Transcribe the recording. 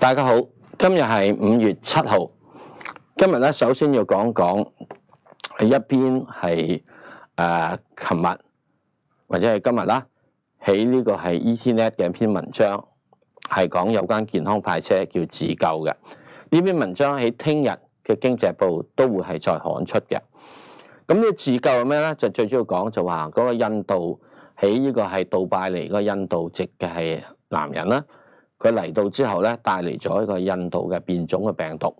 大家好，今日系五月七号。今日咧，首先要讲讲，喺一边系诶，琴日或者系今日啦，喺呢个系 Ethan 嘅一篇文章，系讲有关健康派车叫自救嘅。呢篇文章喺听日嘅经济部都会系再刊出嘅。咁呢自救系咩咧？就最主要讲就话嗰个印度喺呢个系杜拜嚟嗰个印度籍嘅系男人啦。佢嚟到之後咧，帶嚟咗一個印度嘅變種嘅病毒。